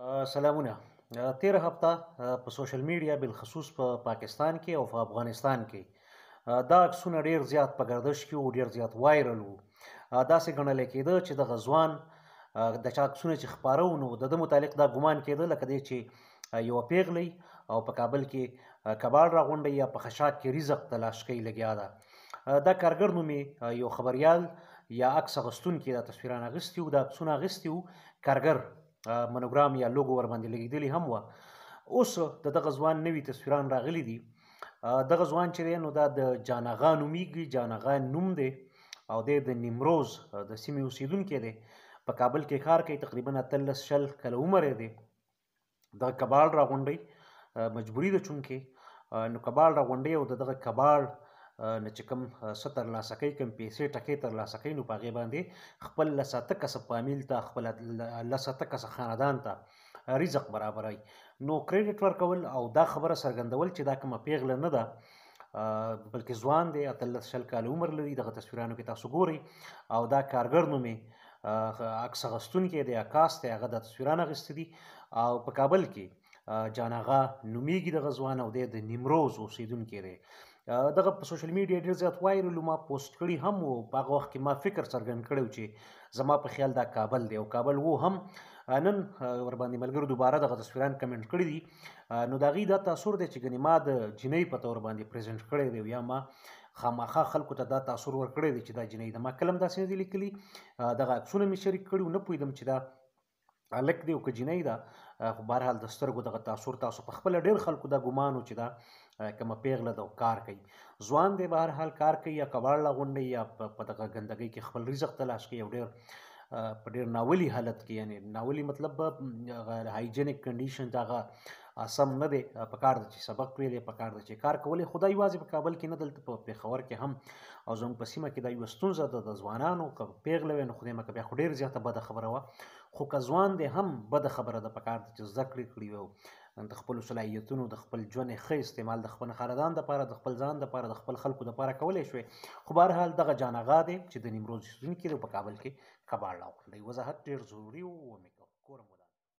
سلامونه تیر هفته په سوشل میډیا بالخصوص په پا پاکستان کې او په افغانستان کې دا عکسونه ډیر زیات په گردش کې او ډیر زیات وایرل وو دا څنګه ګڼل کېده چې د غزوان د چا عکسونه چې خبرو نو د متعلق دا ګمان کېده لکه دی چې یو پیغلې او په کابل کې کباړ راغونډي یا په خشاک کې رزق تلاش کوي لګیا ده دا کارګر نومې یو خبريال یا عکس غستون کې دا تصویرانه غستیو دا عکسونه غستیو کارګر مونوګرام یا لوګو ور باندې لګیدلی هم و اوس د دغه ځوان نوي تصویران راغلي دي دغه ځوان چې نو دا د جانغا نومیږي جانغا نوم دی او د نیمروز د سیمې اوسیدونکو دی په کابل کې کار کوي تقریبا 13 شل کله عمر دی د کبال راغونډي مجبوری ده چونکه نو کبال راغونډي او دغه کبال نه چې کوم څه ترلاسه کوي کوم پیسې ټکې ترلاسه کوي نو په هغې باندې خپل لس اته کسه فامیل ته خپل لس اته کسه خاندان ته رزق برابروي نو کریډټ ورکول او دا خبره څرګندول چې دا کومه پیغله نه ده بلکې ځوان دی اتلس شل کال عمر لري دغه تصویرانو کې تاسو ګورئ او دا کارګر نومې عکس اخیستونکی دی عکاس دی هغه د تصویرانو اخیستي دي او په کابل کې جان اغا نومیږي دغه ځوان او د نیمروز اوسیدونکی دی دغه په سوشل میډیا ډیر زیات وایرل ما پوسټ کړي هم وو په هغه وخت کې ما فکر څرګند کړو چې زما په خیال دا کابل دی او کابل وو هم نن ور باندې ملګرو دوباره دغه تصویران کمنټ کړي دي نو دا غي دا تاثیر دی چې ګنې ما د جنۍ په تور باندې پریزنټ کړی دی یا ما خامخا خلکو ته دا تاثیر ورکړی دی چې دا جنۍ د ما کلم داسې دی لیکلي دغه عکسونه مې شریک کړي نه پوهېدم چې دا الک دی او که جنۍ ده خو بهرحال د سترګو دغه تاثر تاسو په خپله ډېر خلکو دا ګمان و چې دا کومه پیغله ده او کار کوي ځوان دی بهرحال کار کوي یا کواړه غونډي یا په دغه ګندګۍ کې خپل رزق تلاش کوي او ډېر په ډیر ناولي حالت کې یعنی ناولي مطلب هایجینیک کنډیشن دغه سم نه دی په کار د سبق ویلې په کار د چې کار کولې خدای واځي په کابل کې نه دلته په پیښور کې هم او زموږ په سیمه کې دا یو ستونزه ده د ځوانانو که پیغلې وي نو خدای مکه بیا خو ډیر زیاته بده خبره وه خو که ځوان دی هم بده خبره ده په کار د چې زده کړې کړې د خپل صلاحیتونو د خپل ژوند ښه استعمال د خپل خاندان لپاره د خپل ځان لپاره د خپل خلکو لپاره کولای شوی خو بهر حال دغه جانغا دی چې د نیمروز سیسون کې په کابل کې کباړ راوړي وضاحت ډیر ضروری و مې کوم